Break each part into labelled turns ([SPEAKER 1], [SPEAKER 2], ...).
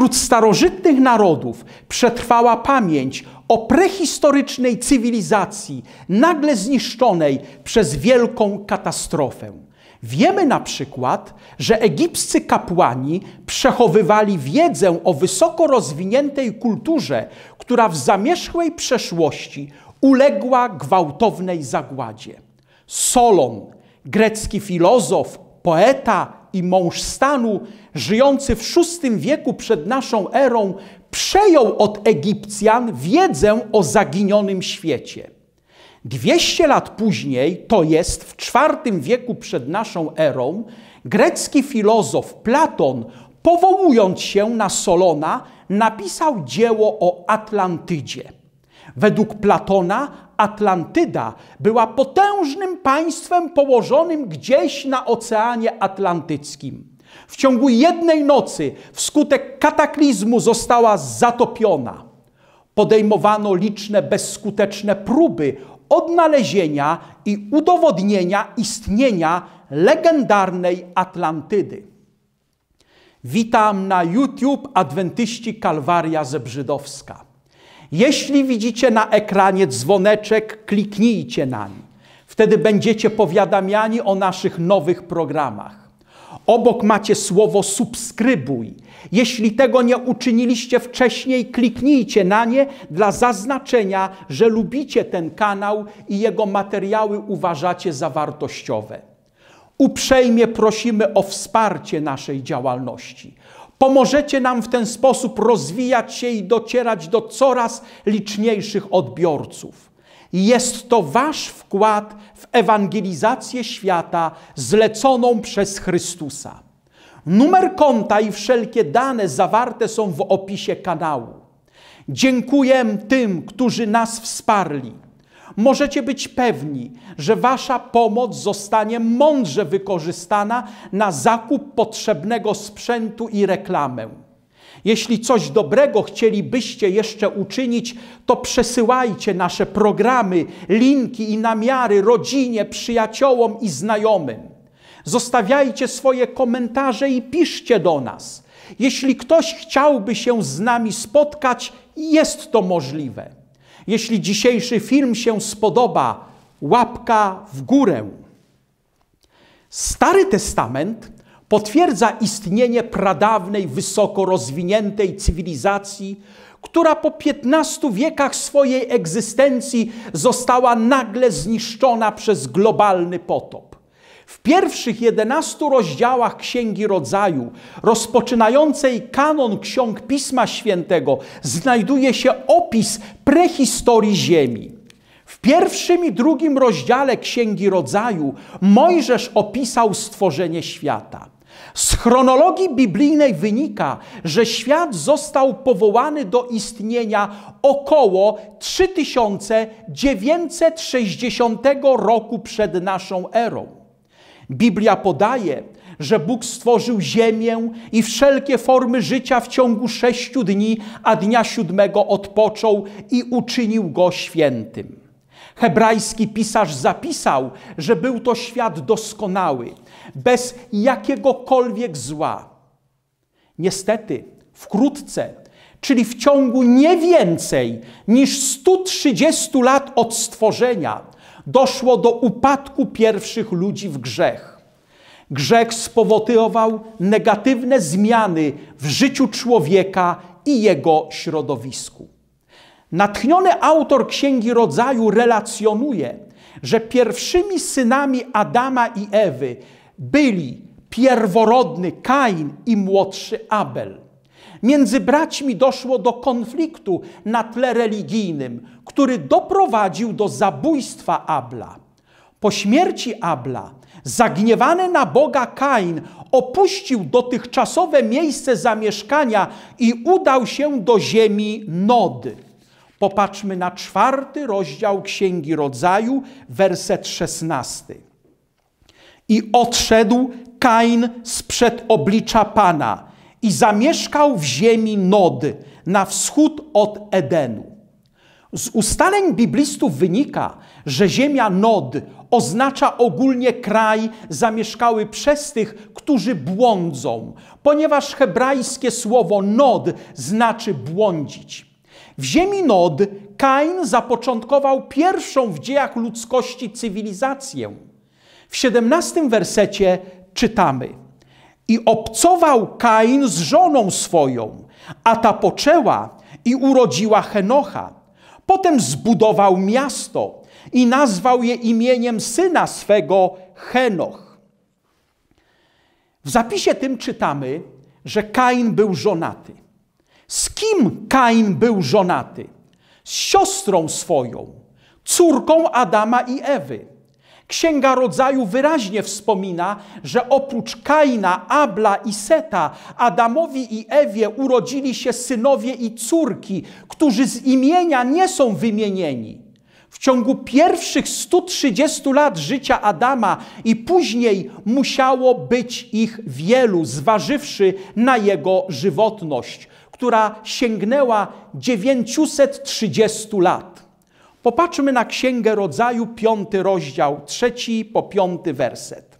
[SPEAKER 1] Wśród starożytnych narodów przetrwała pamięć o prehistorycznej cywilizacji, nagle zniszczonej przez wielką katastrofę. Wiemy na przykład, że egipscy kapłani przechowywali wiedzę o wysoko rozwiniętej kulturze, która w zamierzchłej przeszłości uległa gwałtownej zagładzie. Solon, grecki filozof, poeta i mąż stanu, żyjący w VI wieku przed naszą erą, przejął od Egipcjan wiedzę o zaginionym świecie. 200 lat później, to jest w IV wieku przed naszą erą, grecki filozof Platon, powołując się na Solona, napisał dzieło o Atlantydzie. Według Platona Atlantyda była potężnym państwem położonym gdzieś na Oceanie Atlantyckim. W ciągu jednej nocy wskutek kataklizmu została zatopiona. Podejmowano liczne bezskuteczne próby odnalezienia i udowodnienia istnienia legendarnej Atlantydy. Witam na YouTube Adwentyści Kalwaria Zebrzydowska. Jeśli widzicie na ekranie dzwoneczek, kliknijcie nań. Wtedy będziecie powiadamiani o naszych nowych programach. Obok macie słowo subskrybuj. Jeśli tego nie uczyniliście wcześniej, kliknijcie na nie dla zaznaczenia, że lubicie ten kanał i jego materiały uważacie za wartościowe. Uprzejmie prosimy o wsparcie naszej działalności. Pomożecie nam w ten sposób rozwijać się i docierać do coraz liczniejszych odbiorców. Jest to wasz wkład w ewangelizację świata zleconą przez Chrystusa. Numer konta i wszelkie dane zawarte są w opisie kanału. Dziękuję tym, którzy nas wsparli. Możecie być pewni, że Wasza pomoc zostanie mądrze wykorzystana na zakup potrzebnego sprzętu i reklamę. Jeśli coś dobrego chcielibyście jeszcze uczynić, to przesyłajcie nasze programy, linki i namiary rodzinie, przyjaciołom i znajomym. Zostawiajcie swoje komentarze i piszcie do nas. Jeśli ktoś chciałby się z nami spotkać, jest to możliwe. Jeśli dzisiejszy film się spodoba, łapka w górę. Stary Testament potwierdza istnienie pradawnej, wysoko rozwiniętej cywilizacji, która po 15 wiekach swojej egzystencji została nagle zniszczona przez globalny potop. W pierwszych 11 rozdziałach Księgi Rodzaju, rozpoczynającej kanon ksiąg Pisma Świętego, znajduje się opis prehistorii Ziemi. W pierwszym i drugim rozdziale Księgi Rodzaju Mojżesz opisał stworzenie świata. Z chronologii biblijnej wynika, że świat został powołany do istnienia około 3960 roku przed naszą erą. Biblia podaje, że Bóg stworzył ziemię i wszelkie formy życia w ciągu sześciu dni, a dnia siódmego odpoczął i uczynił go świętym. Hebrajski pisarz zapisał, że był to świat doskonały bez jakiegokolwiek zła. Niestety, wkrótce, czyli w ciągu nie więcej niż 130 lat od stworzenia, doszło do upadku pierwszych ludzi w grzech. Grzech spowodował negatywne zmiany w życiu człowieka i jego środowisku. Natchniony autor Księgi Rodzaju relacjonuje, że pierwszymi synami Adama i Ewy byli pierworodny Kain i młodszy Abel. Między braćmi doszło do konfliktu na tle religijnym, który doprowadził do zabójstwa Abla. Po śmierci Abla, zagniewany na Boga Kain opuścił dotychczasowe miejsce zamieszkania i udał się do ziemi Nody. Popatrzmy na czwarty rozdział Księgi Rodzaju, werset szesnasty. I odszedł Kain sprzed oblicza Pana i zamieszkał w ziemi Nod na wschód od Edenu. Z ustaleń biblistów wynika, że ziemia Nod oznacza ogólnie kraj zamieszkały przez tych, którzy błądzą, ponieważ hebrajskie słowo Nod znaczy błądzić. W ziemi Nod Kain zapoczątkował pierwszą w dziejach ludzkości cywilizację – w 17 wersecie czytamy: I obcował Kain z żoną swoją, a ta poczęła i urodziła Henocha. Potem zbudował miasto i nazwał je imieniem syna swego Henoch. W zapisie tym czytamy, że Kain był żonaty. Z kim Kain był żonaty? Z siostrą swoją, córką Adama i Ewy. Księga Rodzaju wyraźnie wspomina, że oprócz Kaina, Abla i Seta, Adamowi i Ewie urodzili się synowie i córki, którzy z imienia nie są wymienieni. W ciągu pierwszych 130 lat życia Adama i później musiało być ich wielu, zważywszy na jego żywotność, która sięgnęła 930 lat. Popatrzmy na Księgę Rodzaju, piąty rozdział, trzeci po piąty werset.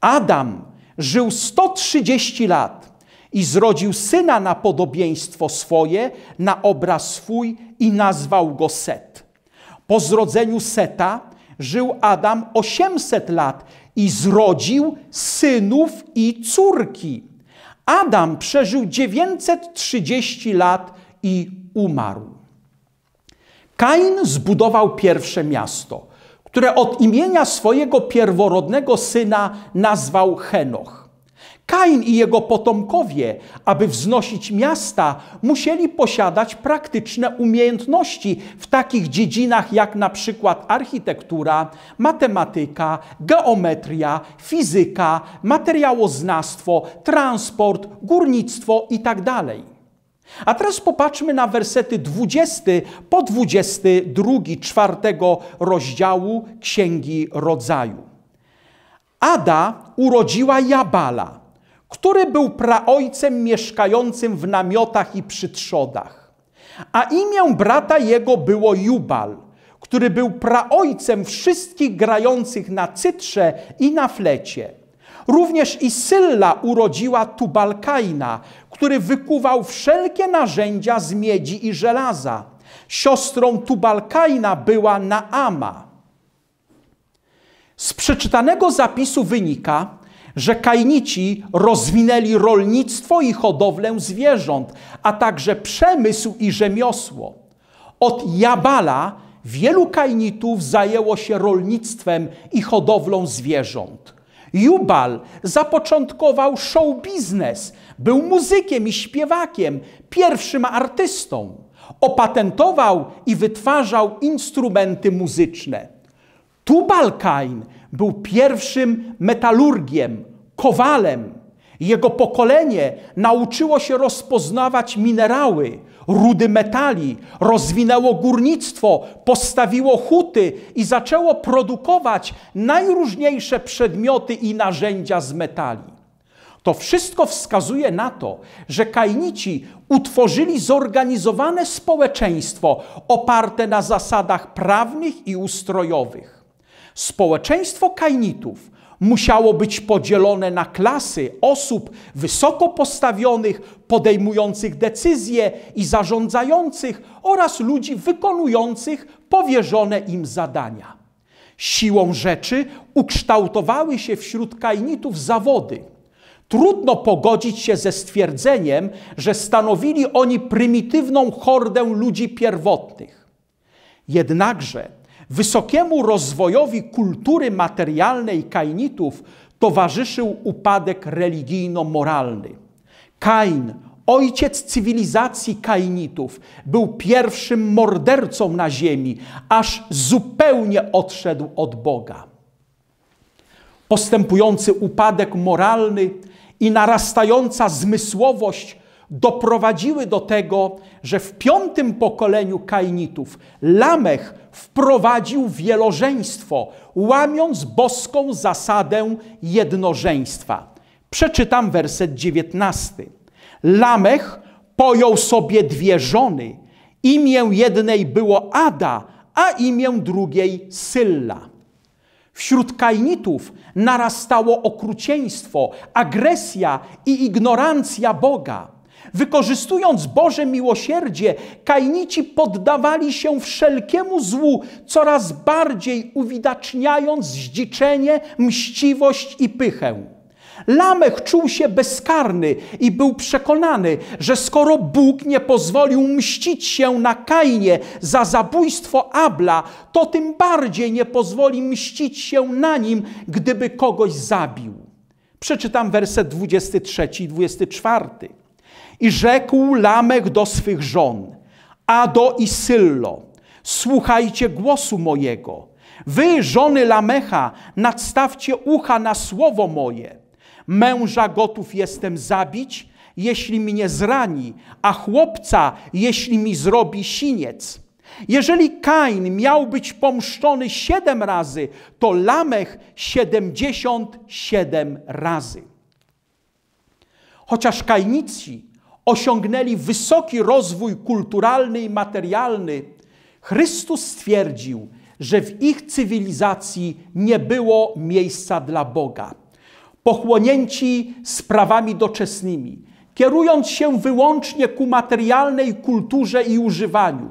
[SPEAKER 1] Adam żył 130 lat i zrodził syna na podobieństwo swoje, na obraz swój i nazwał go Set. Po zrodzeniu Seta żył Adam 800 lat i zrodził synów i córki. Adam przeżył 930 lat i umarł. Kain zbudował pierwsze miasto, które od imienia swojego pierworodnego syna nazwał Henoch. Kain i jego potomkowie, aby wznosić miasta, musieli posiadać praktyczne umiejętności w takich dziedzinach jak na przykład architektura, matematyka, geometria, fizyka, materiałoznawstwo, transport, górnictwo itd. Tak a teraz popatrzmy na wersety 20 po 22 czwartego rozdziału Księgi Rodzaju. Ada urodziła Jabala, który był praojcem mieszkającym w namiotach i przy trzodach. A imię brata jego było Jubal, który był praojcem wszystkich grających na cytrze i na flecie. Również Sylla urodziła Tubalkaina, który wykuwał wszelkie narzędzia z miedzi i żelaza. Siostrą Tubalkaina była Naama. Z przeczytanego zapisu wynika, że Kainici rozwinęli rolnictwo i hodowlę zwierząt, a także przemysł i rzemiosło. Od Jabala wielu Kainitów zajęło się rolnictwem i hodowlą zwierząt. Jubal zapoczątkował show biznes, był muzykiem i śpiewakiem, pierwszym artystą. Opatentował i wytwarzał instrumenty muzyczne. Tubalkain był pierwszym metalurgiem, kowalem. Jego pokolenie nauczyło się rozpoznawać minerały, rudy metali, rozwinęło górnictwo, postawiło huty i zaczęło produkować najróżniejsze przedmioty i narzędzia z metali. To wszystko wskazuje na to, że Kainici utworzyli zorganizowane społeczeństwo oparte na zasadach prawnych i ustrojowych. Społeczeństwo Kainitów musiało być podzielone na klasy osób wysoko postawionych, podejmujących decyzje i zarządzających oraz ludzi wykonujących powierzone im zadania. Siłą rzeczy ukształtowały się wśród Kainitów zawody – Trudno pogodzić się ze stwierdzeniem, że stanowili oni prymitywną hordę ludzi pierwotnych. Jednakże wysokiemu rozwojowi kultury materialnej Kainitów towarzyszył upadek religijno-moralny. Kain, ojciec cywilizacji Kainitów, był pierwszym mordercą na ziemi, aż zupełnie odszedł od Boga. Postępujący upadek moralny i narastająca zmysłowość doprowadziły do tego, że w piątym pokoleniu Kainitów Lamech wprowadził wielożeństwo, łamiąc boską zasadę jednożeństwa. Przeczytam werset dziewiętnasty. Lamech pojął sobie dwie żony. Imię jednej było Ada, a imię drugiej Sylla. Wśród Kainitów narastało okrucieństwo, agresja i ignorancja Boga. Wykorzystując Boże miłosierdzie, Kainici poddawali się wszelkiemu złu, coraz bardziej uwidaczniając zdziczenie, mściwość i pychę. Lamech czuł się bezkarny i był przekonany, że skoro Bóg nie pozwolił mścić się na Kainie za zabójstwo Abla, to tym bardziej nie pozwoli mścić się na nim, gdyby kogoś zabił. Przeczytam werset 23 i 24. I rzekł Lamech do swych żon, Ado i Syllo, słuchajcie głosu mojego. Wy, żony Lamecha, nadstawcie ucha na słowo moje. Męża gotów jestem zabić, jeśli mnie zrani, a chłopca, jeśli mi zrobi siniec. Jeżeli Kain miał być pomszczony siedem razy, to Lamech siedemdziesiąt siedem razy. Chociaż Kainici osiągnęli wysoki rozwój kulturalny i materialny, Chrystus stwierdził, że w ich cywilizacji nie było miejsca dla Boga pochłonięci sprawami doczesnymi, kierując się wyłącznie ku materialnej kulturze i używaniu,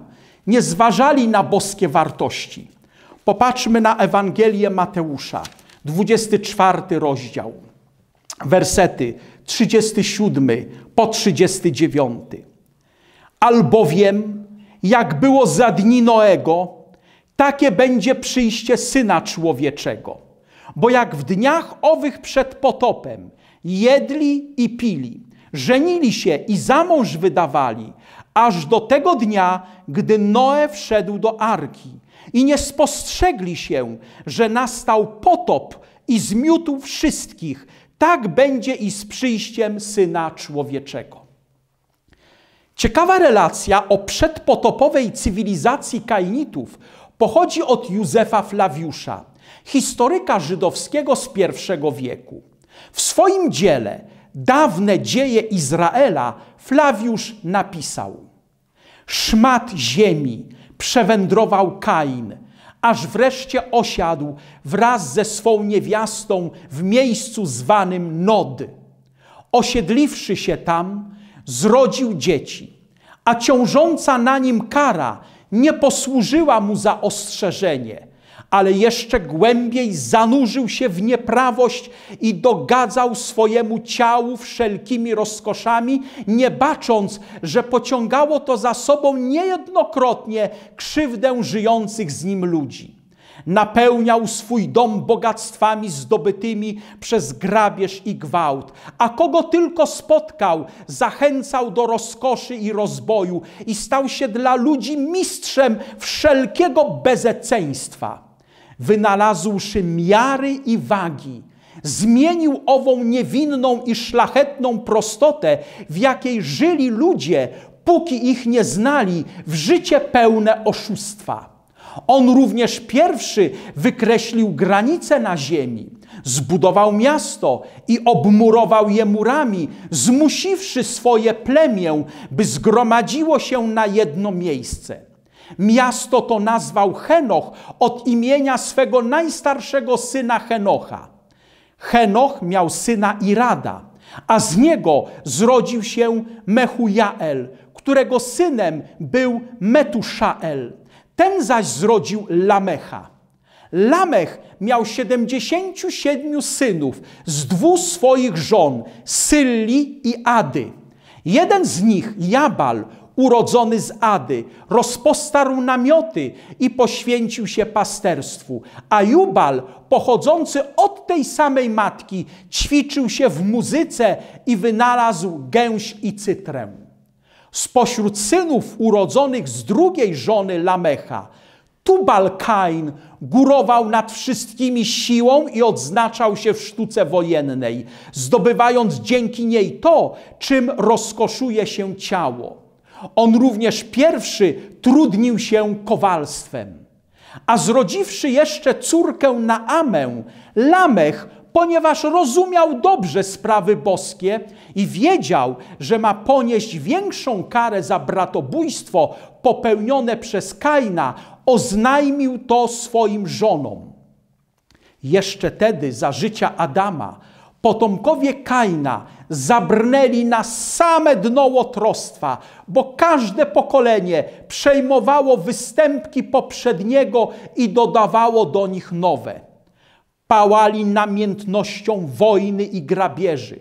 [SPEAKER 1] nie zważali na boskie wartości. Popatrzmy na Ewangelię Mateusza, 24 rozdział, wersety 37 po 39. Albowiem, jak było za dni Noego, takie będzie przyjście Syna Człowieczego. Bo jak w dniach owych przed potopem jedli i pili, żenili się i za mąż wydawali, aż do tego dnia, gdy Noe wszedł do arki i nie spostrzegli się, że nastał potop i zmiótł wszystkich, tak będzie i z przyjściem Syna Człowieczego. Ciekawa relacja o przedpotopowej cywilizacji Kainitów pochodzi od Józefa Flawiusza historyka żydowskiego z I wieku. W swoim dziele Dawne dzieje Izraela Flawiusz napisał: Szmat ziemi przewędrował Kain, aż wreszcie osiadł wraz ze swą niewiastą w miejscu zwanym Nod. Osiedliwszy się tam, zrodził dzieci, a ciążąca na nim kara nie posłużyła mu za ostrzeżenie – ale jeszcze głębiej zanurzył się w nieprawość i dogadzał swojemu ciału wszelkimi rozkoszami, nie bacząc, że pociągało to za sobą niejednokrotnie krzywdę żyjących z nim ludzi. Napełniał swój dom bogactwami zdobytymi przez grabież i gwałt, a kogo tylko spotkał, zachęcał do rozkoszy i rozboju i stał się dla ludzi mistrzem wszelkiego bezeceństwa wynalazłszy miary i wagi, zmienił ową niewinną i szlachetną prostotę, w jakiej żyli ludzie, póki ich nie znali, w życie pełne oszustwa. On również pierwszy wykreślił granice na ziemi, zbudował miasto i obmurował je murami, zmusiwszy swoje plemię, by zgromadziło się na jedno miejsce. Miasto to nazwał Henoch od imienia swego najstarszego syna Henocha. Henoch miał syna Irada, a z niego zrodził się Mechujael, którego synem był Metuszael. Ten zaś zrodził Lamecha. Lamech miał 77 synów z dwóch swoich żon, Sylli i Ady. Jeden z nich, Jabal, urodzony z Ady, rozpostarł namioty i poświęcił się pasterstwu. A Jubal, pochodzący od tej samej matki, ćwiczył się w muzyce i wynalazł gęś i cytrę. Spośród synów urodzonych z drugiej żony Lamecha, Tubal Kain górował nad wszystkimi siłą i odznaczał się w sztuce wojennej, zdobywając dzięki niej to, czym rozkoszuje się ciało. On również pierwszy trudnił się kowalstwem. A zrodziwszy jeszcze córkę Naamę, Lamech, ponieważ rozumiał dobrze sprawy boskie i wiedział, że ma ponieść większą karę za bratobójstwo popełnione przez Kaina, oznajmił to swoim żonom. Jeszcze tedy za życia Adama Potomkowie Kaina zabrnęli na same dno łotrostwa, bo każde pokolenie przejmowało występki poprzedniego i dodawało do nich nowe. Pałali namiętnością wojny i grabieży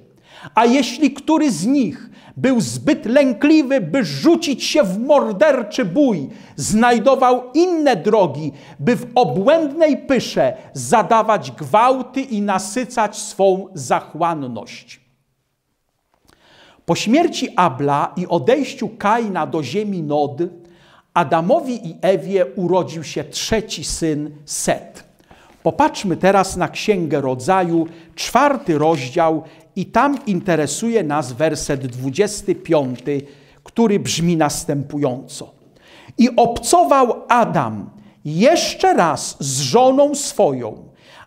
[SPEAKER 1] a jeśli który z nich był zbyt lękliwy, by rzucić się w morderczy bój, znajdował inne drogi, by w obłędnej pysze zadawać gwałty i nasycać swą zachłanność. Po śmierci Abla i odejściu Kaina do ziemi Nod, Adamowi i Ewie urodził się trzeci syn Set. Popatrzmy teraz na Księgę Rodzaju, czwarty rozdział, i tam interesuje nas werset 25, który brzmi następująco. I obcował Adam jeszcze raz z żoną swoją,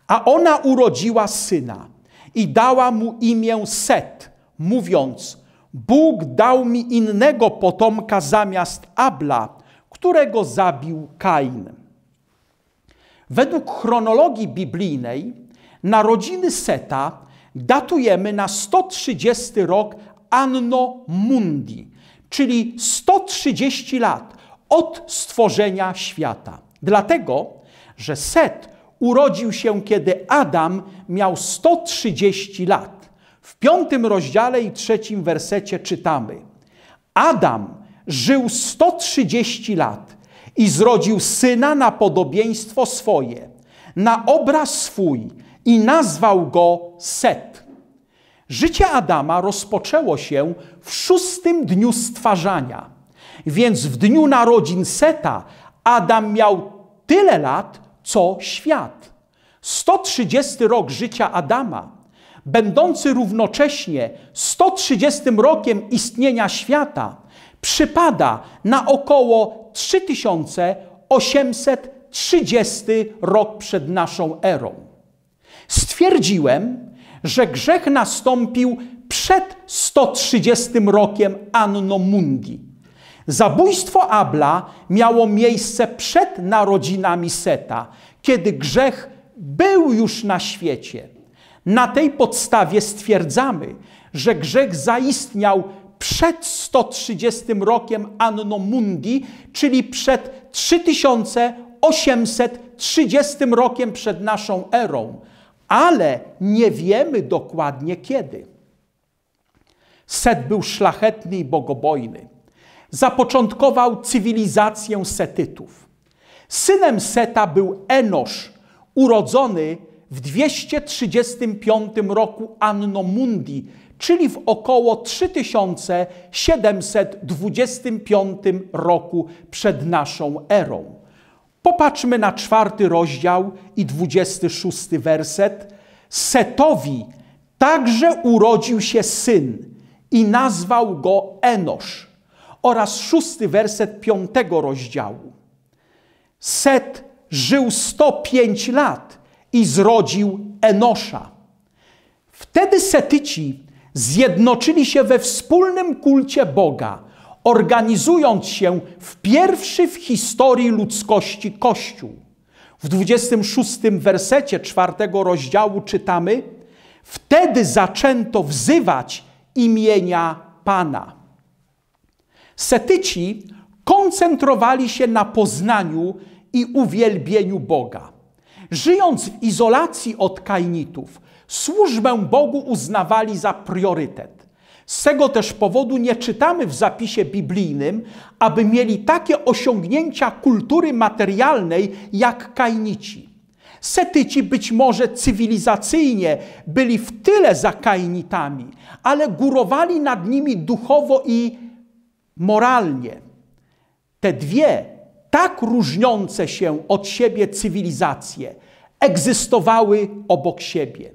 [SPEAKER 1] a ona urodziła syna i dała mu imię Set, mówiąc: Bóg dał mi innego potomka zamiast Abla, którego zabił Kain. Według chronologii biblijnej narodziny Seta datujemy na 130 rok Anno Mundi, czyli 130 lat od stworzenia świata. Dlatego, że Set urodził się, kiedy Adam miał 130 lat. W piątym rozdziale i trzecim wersecie czytamy: Adam żył 130 lat i zrodził syna na podobieństwo swoje, na obraz swój i nazwał go Set. Życie Adama rozpoczęło się w szóstym dniu stwarzania, więc w dniu narodzin Seta Adam miał tyle lat, co świat. 130 rok życia Adama, będący równocześnie 130 rokiem istnienia świata, przypada na około 3830 rok przed naszą erą. Stwierdziłem, że grzech nastąpił przed 130 rokiem Anno Mundi. Zabójstwo Abla miało miejsce przed narodzinami Seta, kiedy grzech był już na świecie. Na tej podstawie stwierdzamy, że grzech zaistniał przed 130 rokiem Anno Mundi, czyli przed 3830 rokiem przed naszą erą ale nie wiemy dokładnie kiedy. Set był szlachetny i bogobojny. Zapoczątkował cywilizację Setytów. Synem Seta był Enosz, urodzony w 235 roku Anno Mundi, czyli w około 3725 roku przed naszą erą. Popatrzmy na czwarty rozdział i dwudziesty szósty werset. Setowi także urodził się syn i nazwał go Enosz. Oraz szósty werset piątego rozdziału. Set żył 105 lat i zrodził Enosza. Wtedy Setyci zjednoczyli się we wspólnym kulcie Boga organizując się w pierwszy w historii ludzkości Kościół. W 26 wersecie czwartego rozdziału czytamy: Wtedy zaczęto wzywać imienia Pana. Setyci koncentrowali się na poznaniu i uwielbieniu Boga. Żyjąc w izolacji od Kainitów, służbę Bogu uznawali za priorytet. Z tego też powodu nie czytamy w zapisie biblijnym, aby mieli takie osiągnięcia kultury materialnej jak Kainici. Setyci być może cywilizacyjnie byli w tyle za Kainitami, ale górowali nad nimi duchowo i moralnie. Te dwie tak różniące się od siebie cywilizacje egzystowały obok siebie.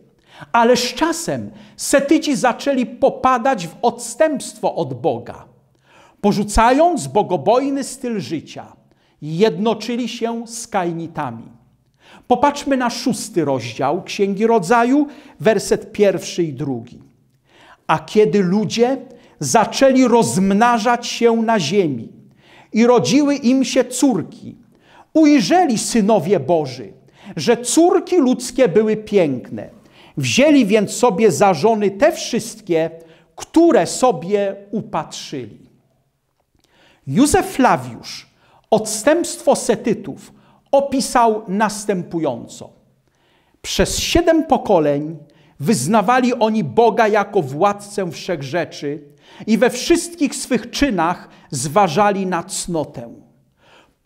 [SPEAKER 1] Ale z czasem Setyci zaczęli popadać w odstępstwo od Boga, porzucając bogobojny styl życia. Jednoczyli się z Kainitami. Popatrzmy na szósty rozdział Księgi Rodzaju, werset pierwszy i drugi. A kiedy ludzie zaczęli rozmnażać się na ziemi i rodziły im się córki, ujrzeli synowie Boży, że córki ludzkie były piękne – Wzięli więc sobie za żony te wszystkie, które sobie upatrzyli. Józef Flawiusz odstępstwo Setytów opisał następująco. Przez siedem pokoleń wyznawali oni Boga jako władcę wszechrzeczy rzeczy i we wszystkich swych czynach zważali na cnotę.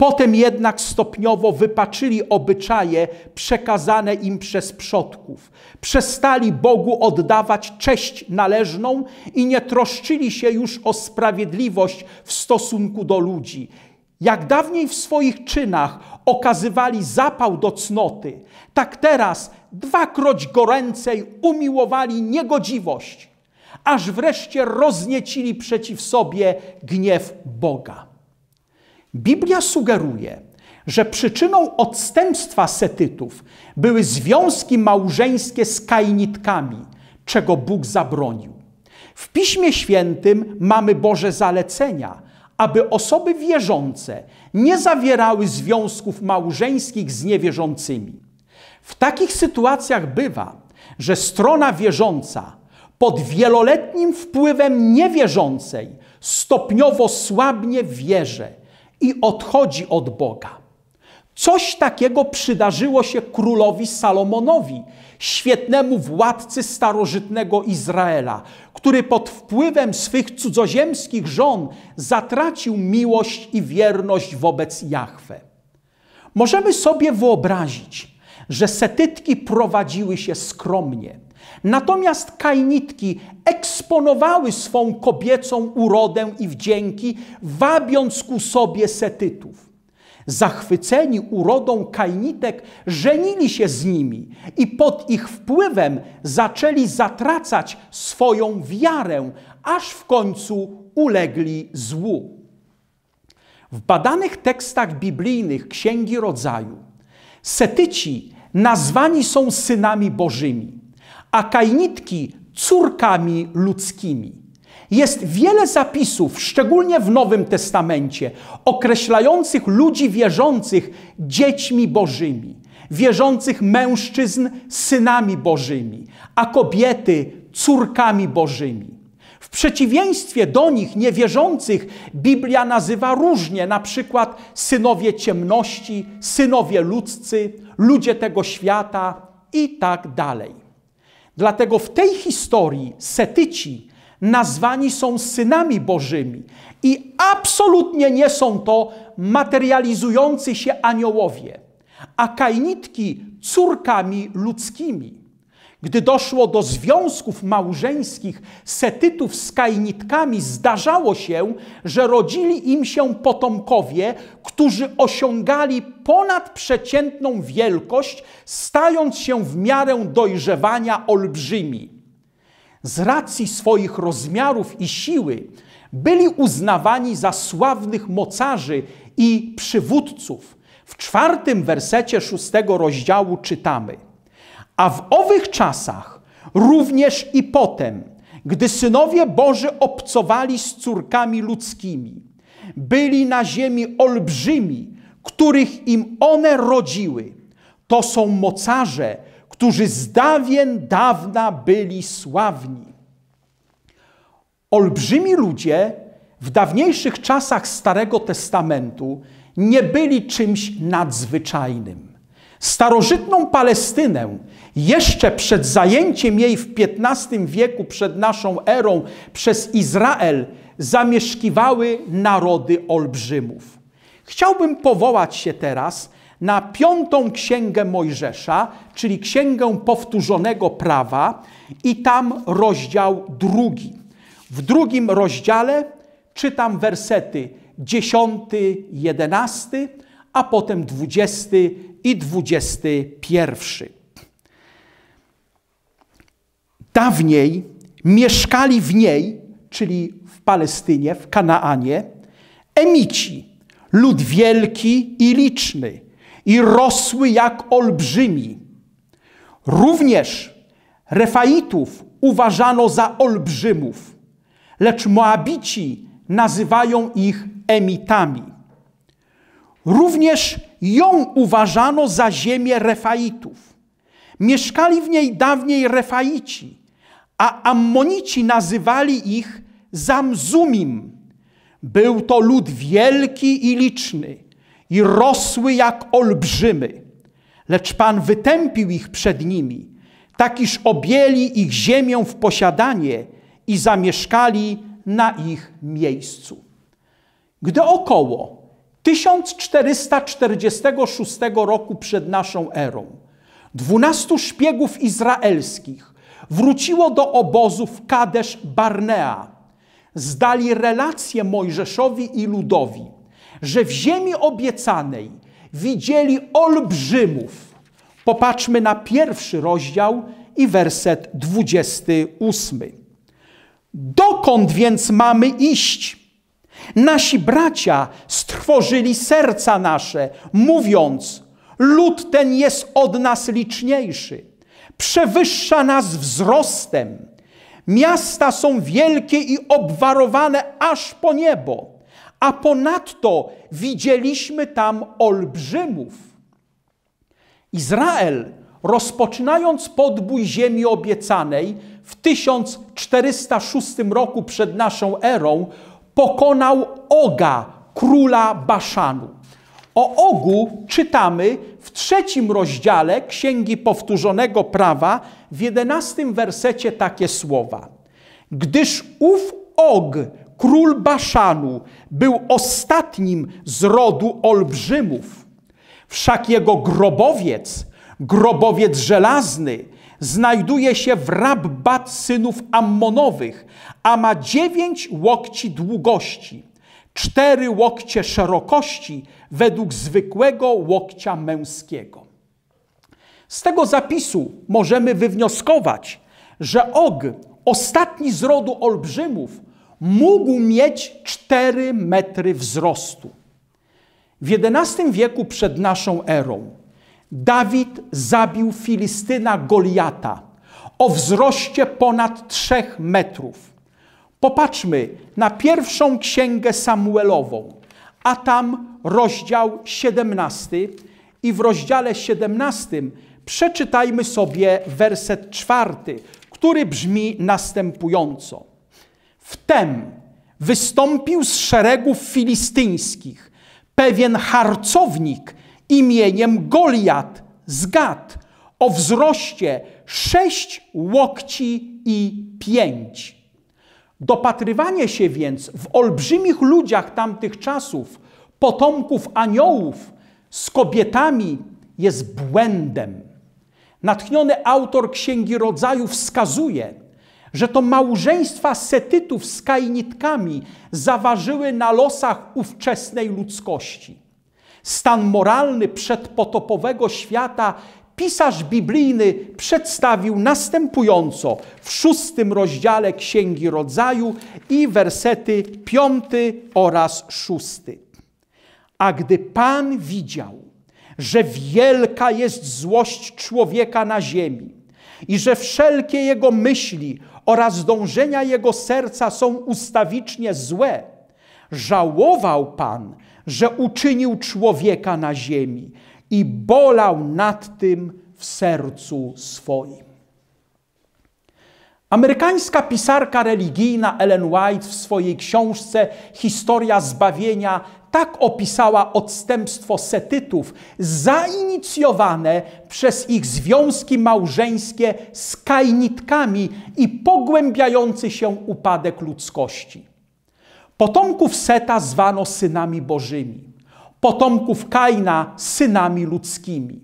[SPEAKER 1] Potem jednak stopniowo wypaczyli obyczaje przekazane im przez przodków. Przestali Bogu oddawać cześć należną i nie troszczyli się już o sprawiedliwość w stosunku do ludzi. Jak dawniej w swoich czynach okazywali zapał do cnoty, tak teraz dwakroć goręcej umiłowali niegodziwość, aż wreszcie rozniecili przeciw sobie gniew Boga. Biblia sugeruje, że przyczyną odstępstwa Setytów były związki małżeńskie z kainitkami, czego Bóg zabronił. W Piśmie Świętym mamy Boże zalecenia, aby osoby wierzące nie zawierały związków małżeńskich z niewierzącymi. W takich sytuacjach bywa, że strona wierząca pod wieloletnim wpływem niewierzącej stopniowo słabnie wierze i odchodzi od Boga. Coś takiego przydarzyło się królowi Salomonowi, świetnemu władcy starożytnego Izraela, który pod wpływem swych cudzoziemskich żon zatracił miłość i wierność wobec Jahwe. Możemy sobie wyobrazić, że setytki prowadziły się skromnie. Natomiast kainitki eksponowały swą kobiecą urodę i wdzięki, wabiąc ku sobie setytów. Zachwyceni urodą kainitek, żenili się z nimi i pod ich wpływem zaczęli zatracać swoją wiarę, aż w końcu ulegli złu. W badanych tekstach biblijnych Księgi Rodzaju setyci nazwani są synami Bożymi a kainitki córkami ludzkimi. Jest wiele zapisów, szczególnie w Nowym Testamencie, określających ludzi wierzących dziećmi bożymi, wierzących mężczyzn synami bożymi, a kobiety córkami bożymi. W przeciwieństwie do nich niewierzących Biblia nazywa różnie, na przykład synowie ciemności, synowie ludzcy, ludzie tego świata i tak dalej. Dlatego w tej historii Setyci nazwani są synami Bożymi i absolutnie nie są to materializujący się aniołowie, a Kainitki córkami ludzkimi. Gdy doszło do związków małżeńskich setytów z kainitkami, zdarzało się, że rodzili im się potomkowie, którzy osiągali ponadprzeciętną wielkość, stając się w miarę dojrzewania olbrzymi. Z racji swoich rozmiarów i siły byli uznawani za sławnych mocarzy i przywódców. W czwartym wersecie szóstego rozdziału czytamy – a w owych czasach, również i potem, gdy synowie Boży obcowali z córkami ludzkimi, byli na ziemi olbrzymi, których im one rodziły, to są mocarze, którzy z dawien dawna byli sławni. Olbrzymi ludzie w dawniejszych czasach Starego Testamentu nie byli czymś nadzwyczajnym. Starożytną Palestynę, jeszcze przed zajęciem jej w XV wieku, przed naszą erą, przez Izrael, zamieszkiwały narody olbrzymów. Chciałbym powołać się teraz na piątą księgę Mojżesza, czyli księgę powtórzonego prawa, i tam rozdział drugi. W drugim rozdziale czytam wersety 10, 11, a potem 20 i 21. Dawniej mieszkali w niej, czyli w Palestynie, w Kanaanie, Emici, lud wielki i liczny, i rosły jak olbrzymi. Również Refaitów uważano za olbrzymów, lecz Moabici nazywają ich Emitami. Również ją uważano za ziemię Refaitów. Mieszkali w niej dawniej Refaici, a Ammonici nazywali ich Zamzumim. Był to lud wielki i liczny i rosły jak olbrzymy. Lecz Pan wytępił ich przed nimi, tak iż objęli ich ziemią w posiadanie i zamieszkali na ich miejscu. Gdy około 1446 roku przed naszą erą. Dwunastu szpiegów izraelskich wróciło do obozu w Kadesz Barnea. Zdali relację Mojżeszowi i ludowi, że w ziemi obiecanej widzieli olbrzymów. Popatrzmy na pierwszy rozdział i werset 28. Dokąd więc mamy iść? Nasi bracia stworzyli serca nasze, mówiąc: Lud ten jest od nas liczniejszy, przewyższa nas wzrostem. Miasta są wielkie i obwarowane aż po niebo, a ponadto widzieliśmy tam olbrzymów. Izrael, rozpoczynając podbój ziemi obiecanej w 1406 roku przed naszą erą, pokonał Oga, króla Baszanu. O Ogu czytamy w trzecim rozdziale Księgi Powtórzonego Prawa w jedenastym wersecie takie słowa. Gdyż ów Og, król Baszanu, był ostatnim z rodu olbrzymów. Wszak jego grobowiec, grobowiec żelazny, znajduje się w Rabbat synów Ammonowych, a ma dziewięć łokci długości, cztery łokcie szerokości według zwykłego łokcia męskiego. Z tego zapisu możemy wywnioskować, że Og, ostatni z rodu olbrzymów, mógł mieć cztery metry wzrostu. W XI wieku przed naszą erą Dawid zabił Filistyna Goliata o wzroście ponad trzech metrów. Popatrzmy na pierwszą księgę Samuelową, a tam rozdział 17 i w rozdziale 17 przeczytajmy sobie werset czwarty, który brzmi następująco. Wtem wystąpił z szeregów filistyńskich pewien harcownik imieniem Goliat z Gad o wzroście sześć łokci i pięć. Dopatrywanie się więc w olbrzymich ludziach tamtych czasów, potomków aniołów z kobietami jest błędem. Natchniony autor Księgi Rodzaju wskazuje, że to małżeństwa setytów z kainitkami zaważyły na losach ówczesnej ludzkości. Stan moralny przedpotopowego świata pisarz biblijny przedstawił następująco w szóstym rozdziale Księgi Rodzaju i wersety piąty oraz szósty. A gdy Pan widział, że wielka jest złość człowieka na ziemi i że wszelkie jego myśli oraz dążenia jego serca są ustawicznie złe, żałował Pan, że uczynił człowieka na ziemi i bolał nad tym w sercu swoim. Amerykańska pisarka religijna Ellen White w swojej książce Historia zbawienia tak opisała odstępstwo Setytów zainicjowane przez ich związki małżeńskie z Kainitkami i pogłębiający się upadek ludzkości. Potomków Seta zwano synami bożymi, potomków Kaina synami ludzkimi.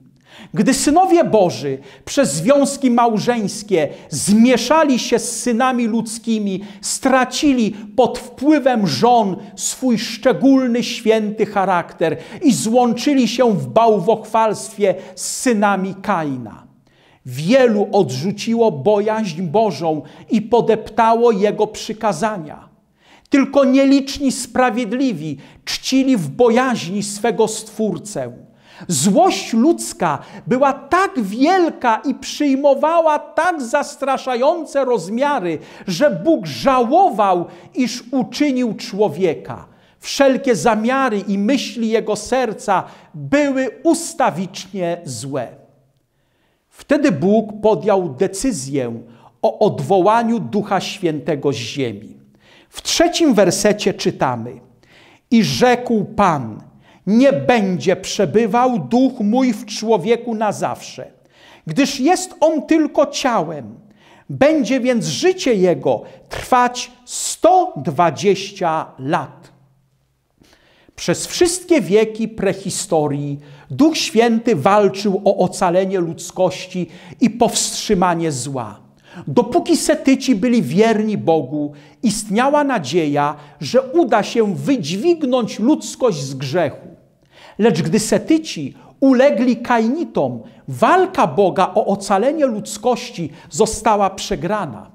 [SPEAKER 1] Gdy synowie Boży przez związki małżeńskie zmieszali się z synami ludzkimi, stracili pod wpływem żon swój szczególny święty charakter i złączyli się w bałwochwalstwie z synami Kaina. Wielu odrzuciło bojaźń Bożą i podeptało jego przykazania. Tylko nieliczni sprawiedliwi czcili w bojaźni swego Stwórcę. Złość ludzka była tak wielka i przyjmowała tak zastraszające rozmiary, że Bóg żałował, iż uczynił człowieka. Wszelkie zamiary i myśli jego serca były ustawicznie złe. Wtedy Bóg podjął decyzję o odwołaniu Ducha Świętego z ziemi. W trzecim wersecie czytamy: I rzekł Pan: Nie będzie przebywał duch mój w człowieku na zawsze, gdyż jest on tylko ciałem. Będzie więc życie jego trwać 120 lat. Przez wszystkie wieki prehistorii Duch Święty walczył o ocalenie ludzkości i powstrzymanie zła. Dopóki Setyci byli wierni Bogu, istniała nadzieja, że uda się wydźwignąć ludzkość z grzechu. Lecz gdy Setyci ulegli Kainitom, walka Boga o ocalenie ludzkości została przegrana.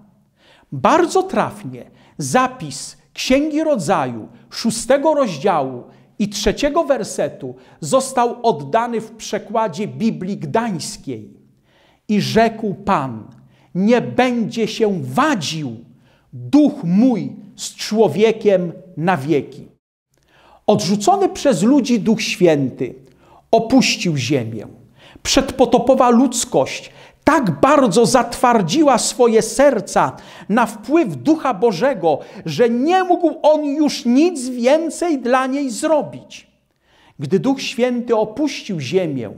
[SPEAKER 1] Bardzo trafnie zapis Księgi Rodzaju, szóstego rozdziału i trzeciego wersetu został oddany w przekładzie Biblii Gdańskiej. I rzekł Pan – nie będzie się wadził duch mój z człowiekiem na wieki. Odrzucony przez ludzi Duch Święty opuścił ziemię. Przedpotopowa ludzkość tak bardzo zatwardziła swoje serca na wpływ Ducha Bożego, że nie mógł on już nic więcej dla niej zrobić. Gdy Duch Święty opuścił ziemię,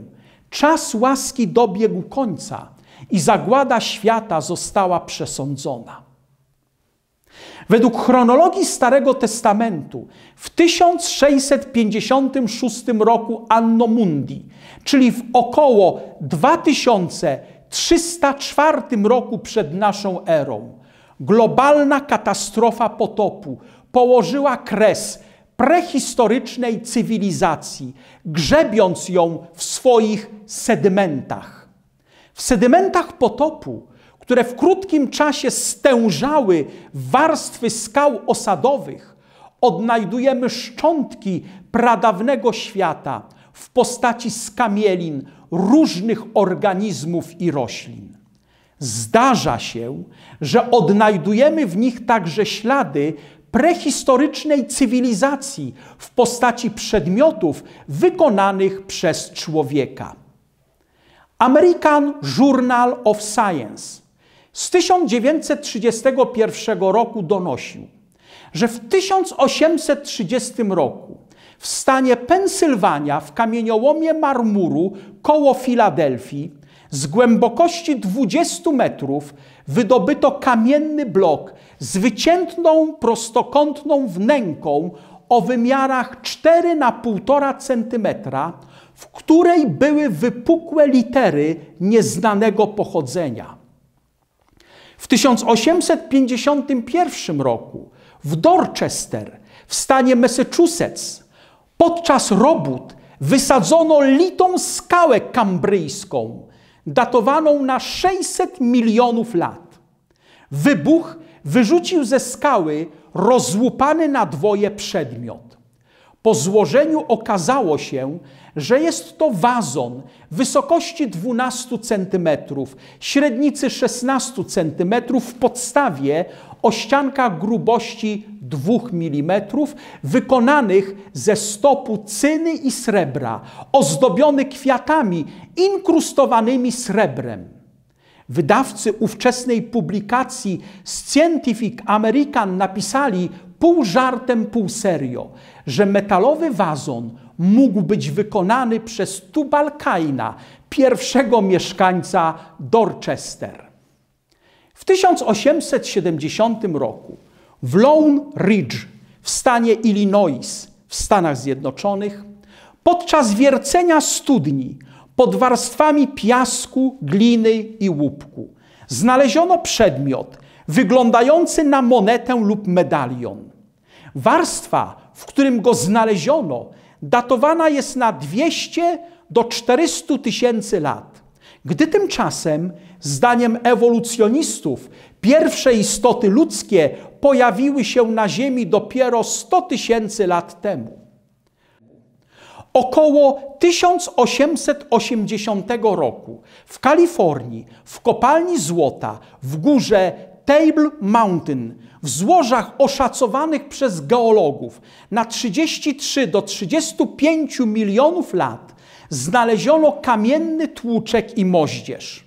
[SPEAKER 1] czas łaski dobiegł końca i zagłada świata została przesądzona. Według chronologii Starego Testamentu w 1656 roku Anno Mundi, czyli w około 2304 roku przed naszą erą, globalna katastrofa potopu położyła kres prehistorycznej cywilizacji, grzebiąc ją w swoich sedmentach. W sedymentach potopu, które w krótkim czasie stężały warstwy skał osadowych, odnajdujemy szczątki pradawnego świata w postaci skamielin różnych organizmów i roślin. Zdarza się, że odnajdujemy w nich także ślady prehistorycznej cywilizacji w postaci przedmiotów wykonanych przez człowieka. American Journal of Science z 1931 roku donosił, że w 1830 roku w stanie Pensylwania w kamieniołomie marmuru koło Filadelfii z głębokości 20 metrów wydobyto kamienny blok z wyciętną prostokątną wnęką o wymiarach 4 na 1,5 centymetra w której były wypukłe litery nieznanego pochodzenia. W 1851 roku w Dorchester w stanie Massachusetts podczas robót wysadzono litą skałę kambryjską datowaną na 600 milionów lat. Wybuch wyrzucił ze skały rozłupany na dwoje przedmiot. Po złożeniu okazało się, że jest to wazon wysokości 12 cm, średnicy 16 cm w podstawie o ściankach grubości 2 mm, wykonanych ze stopu cyny i srebra, ozdobiony kwiatami inkrustowanymi srebrem. Wydawcy ówczesnej publikacji Scientific American napisali pół żartem, pół serio, że metalowy wazon mógł być wykonany przez Tubalkaina, pierwszego mieszkańca Dorchester. W 1870 roku w Lone Ridge w stanie Illinois w Stanach Zjednoczonych podczas wiercenia studni pod warstwami piasku, gliny i łupku znaleziono przedmiot – wyglądający na monetę lub medalion. Warstwa, w którym go znaleziono, datowana jest na 200 do 400 tysięcy lat, gdy tymczasem, zdaniem ewolucjonistów, pierwsze istoty ludzkie pojawiły się na Ziemi dopiero 100 tysięcy lat temu. Około 1880 roku w Kalifornii w kopalni złota w górze Table Mountain w złożach oszacowanych przez geologów na 33 do 35 milionów lat znaleziono kamienny tłuczek i moździerz.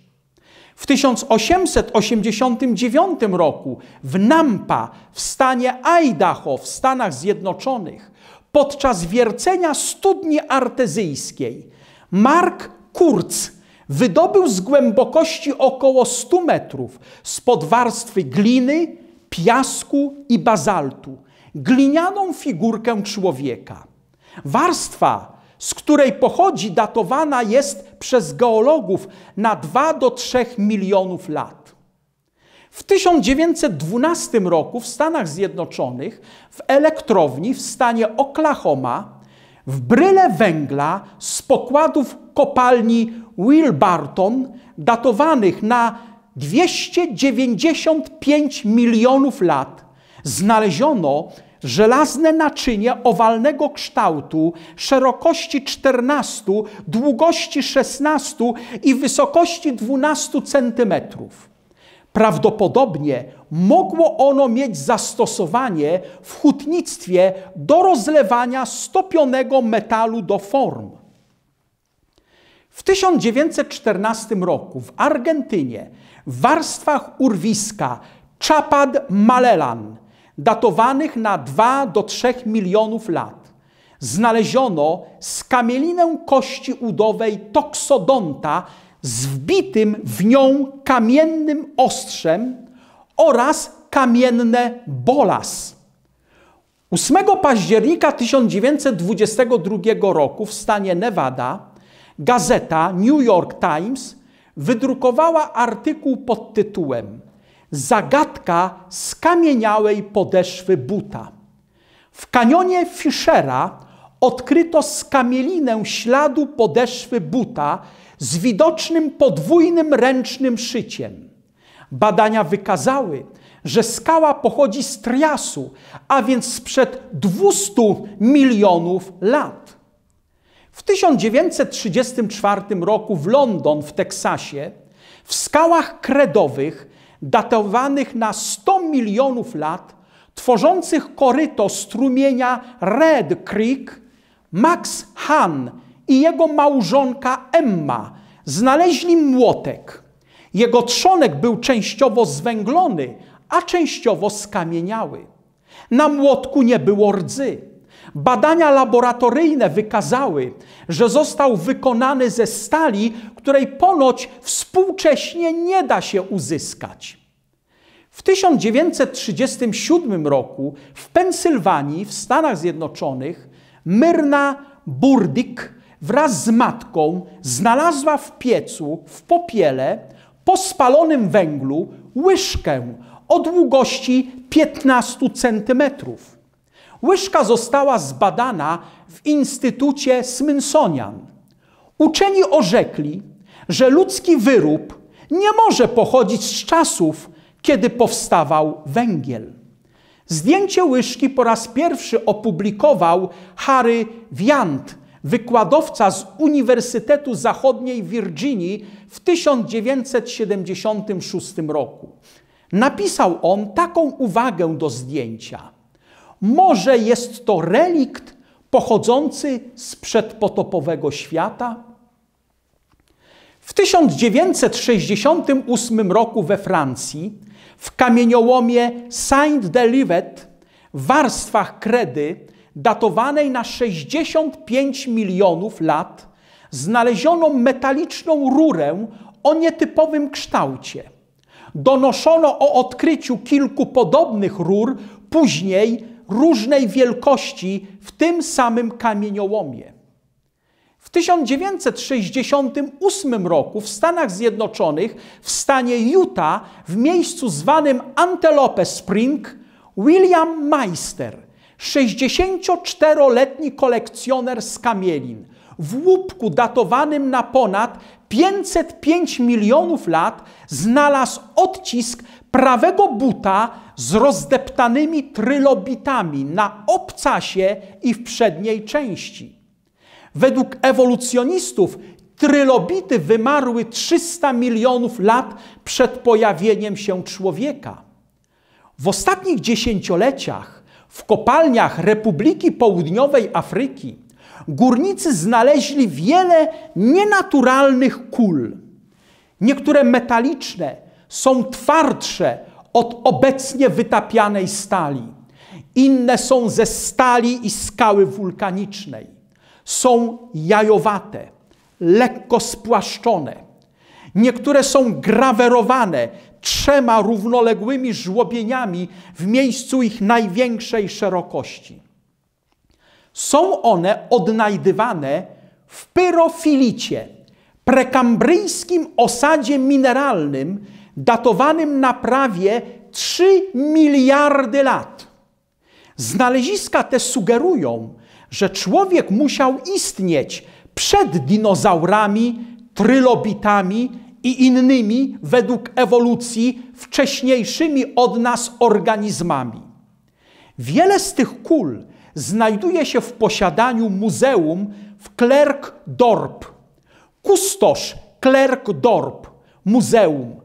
[SPEAKER 1] W 1889 roku w Nampa w stanie Idaho w Stanach Zjednoczonych podczas wiercenia studni artezyjskiej Mark Kurz wydobył z głębokości około 100 metrów spod warstwy gliny, piasku i bazaltu glinianą figurkę człowieka. Warstwa, z której pochodzi, datowana jest przez geologów na 2 do 3 milionów lat. W 1912 roku w Stanach Zjednoczonych w elektrowni w stanie Oklahoma w bryle węgla z pokładów kopalni Will Barton, datowanych na 295 milionów lat, znaleziono żelazne naczynie owalnego kształtu, szerokości 14, długości 16 i wysokości 12 centymetrów. Prawdopodobnie mogło ono mieć zastosowanie w hutnictwie do rozlewania stopionego metalu do form. W 1914 roku w Argentynie w warstwach urwiska Czapad Malelan, datowanych na 2 do 3 milionów lat, znaleziono skamielinę kości udowej toksodonta z wbitym w nią kamiennym ostrzem oraz kamienne bolas. 8 października 1922 roku w stanie Nevada gazeta New York Times wydrukowała artykuł pod tytułem Zagadka skamieniałej podeszwy buta. W kanionie Fischera odkryto skamielinę śladu podeszwy buta z widocznym podwójnym ręcznym szyciem. Badania wykazały, że skała pochodzi z triasu, a więc sprzed 200 milionów lat. W 1934 roku w London w Teksasie w skałach kredowych datowanych na 100 milionów lat, tworzących koryto strumienia Red Creek, Max Hahn i jego małżonka Emma znaleźli młotek. Jego trzonek był częściowo zwęglony, a częściowo skamieniały. Na młotku nie było rdzy. Badania laboratoryjne wykazały, że został wykonany ze stali, której ponoć współcześnie nie da się uzyskać. W 1937 roku w Pensylwanii, w Stanach Zjednoczonych, Myrna Burdick wraz z matką znalazła w piecu, w popiele, po spalonym węglu łyżkę o długości 15 centymetrów. Łyżka została zbadana w Instytucie Smithsonian. Uczeni orzekli, że ludzki wyrób nie może pochodzić z czasów, kiedy powstawał węgiel. Zdjęcie łyżki po raz pierwszy opublikował Harry Wiant, wykładowca z Uniwersytetu Zachodniej Virginii w 1976 roku. Napisał on taką uwagę do zdjęcia – może jest to relikt pochodzący z przedpotopowego świata? W 1968 roku we Francji, w kamieniołomie Saint-Delivet, w warstwach kredy datowanej na 65 milionów lat, znaleziono metaliczną rurę o nietypowym kształcie. Donoszono o odkryciu kilku podobnych rur później różnej wielkości w tym samym kamieniołomie. W 1968 roku w Stanach Zjednoczonych, w stanie Utah, w miejscu zwanym Antelope Spring, William Meister, 64-letni kolekcjoner z kamielin, w łupku datowanym na ponad 505 milionów lat, znalazł odcisk prawego buta z rozdeptanymi trylobitami na obcasie i w przedniej części. Według ewolucjonistów trylobity wymarły 300 milionów lat przed pojawieniem się człowieka. W ostatnich dziesięcioleciach w kopalniach Republiki Południowej Afryki górnicy znaleźli wiele nienaturalnych kul. Niektóre metaliczne są twardsze od obecnie wytapianej stali. Inne są ze stali i skały wulkanicznej. Są jajowate, lekko spłaszczone. Niektóre są grawerowane trzema równoległymi żłobieniami w miejscu ich największej szerokości. Są one odnajdywane w pyrofilicie, prekambryjskim osadzie mineralnym, datowanym na prawie 3 miliardy lat. Znaleziska te sugerują, że człowiek musiał istnieć przed dinozaurami, trylobitami i innymi, według ewolucji, wcześniejszymi od nas organizmami. Wiele z tych kul znajduje się w posiadaniu muzeum w Klerkdorp. Kustosz Klerkdorp Muzeum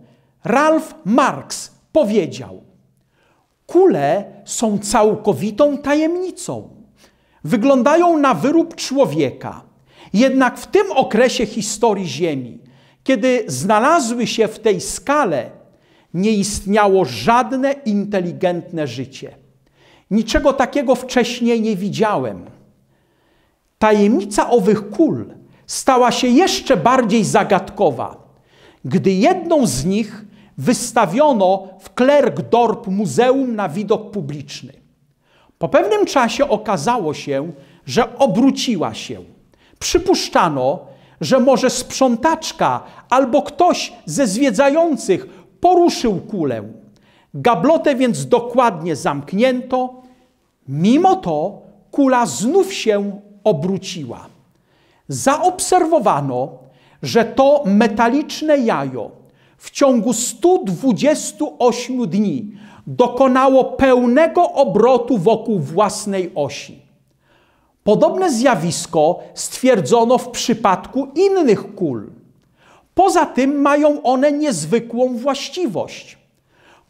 [SPEAKER 1] Ralf Marx powiedział: Kule są całkowitą tajemnicą. Wyglądają na wyrób człowieka. Jednak w tym okresie historii Ziemi, kiedy znalazły się w tej skale, nie istniało żadne inteligentne życie. Niczego takiego wcześniej nie widziałem. Tajemnica owych kul stała się jeszcze bardziej zagadkowa, gdy jedną z nich wystawiono w Klerkdorp Muzeum na widok publiczny. Po pewnym czasie okazało się, że obróciła się. Przypuszczano, że może sprzątaczka albo ktoś ze zwiedzających poruszył kulę. Gablotę więc dokładnie zamknięto. Mimo to kula znów się obróciła. Zaobserwowano, że to metaliczne jajo w ciągu 128 dni dokonało pełnego obrotu wokół własnej osi. Podobne zjawisko stwierdzono w przypadku innych kul. Poza tym mają one niezwykłą właściwość.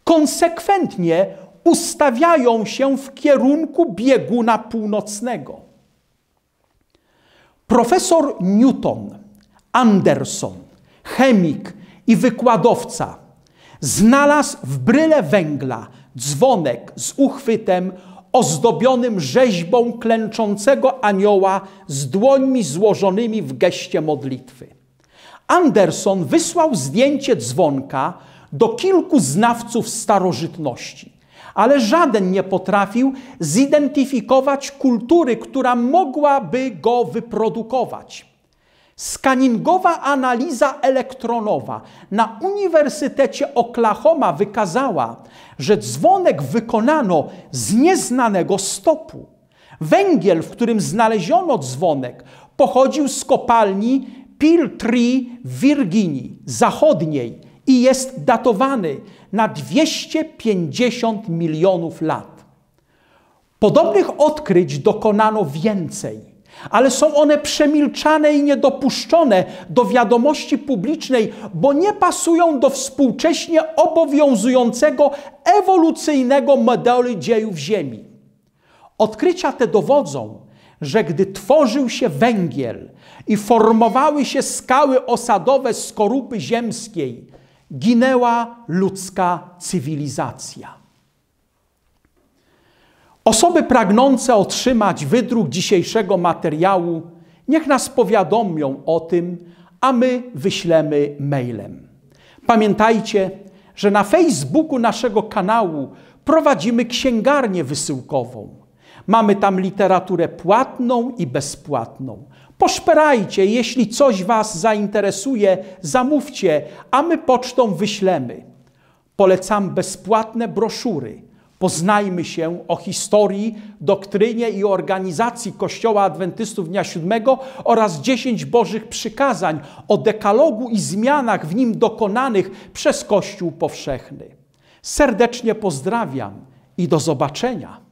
[SPEAKER 1] Konsekwentnie ustawiają się w kierunku bieguna północnego. Profesor Newton, Anderson, chemik, i wykładowca znalazł w bryle węgla dzwonek z uchwytem ozdobionym rzeźbą klęczącego anioła z dłońmi złożonymi w geście modlitwy. Anderson wysłał zdjęcie dzwonka do kilku znawców starożytności, ale żaden nie potrafił zidentyfikować kultury, która mogłaby go wyprodukować. Skaningowa analiza elektronowa na Uniwersytecie Oklahoma wykazała, że dzwonek wykonano z nieznanego stopu. Węgiel, w którym znaleziono dzwonek, pochodził z kopalni Piltree w Virginii, Zachodniej i jest datowany na 250 milionów lat. Podobnych odkryć dokonano więcej ale są one przemilczane i niedopuszczone do wiadomości publicznej, bo nie pasują do współcześnie obowiązującego ewolucyjnego modelu dziejów Ziemi. Odkrycia te dowodzą, że gdy tworzył się węgiel i formowały się skały osadowe skorupy ziemskiej, ginęła ludzka cywilizacja. Osoby pragnące otrzymać wydruk dzisiejszego materiału, niech nas powiadomią o tym, a my wyślemy mailem. Pamiętajcie, że na Facebooku naszego kanału prowadzimy księgarnię wysyłkową. Mamy tam literaturę płatną i bezpłatną. Poszperajcie, jeśli coś Was zainteresuje, zamówcie, a my pocztą wyślemy. Polecam bezpłatne broszury – Poznajmy się o historii, doktrynie i organizacji Kościoła Adwentystów Dnia Siódmego oraz dziesięć Bożych przykazań o dekalogu i zmianach w nim dokonanych przez Kościół powszechny. Serdecznie pozdrawiam i do zobaczenia.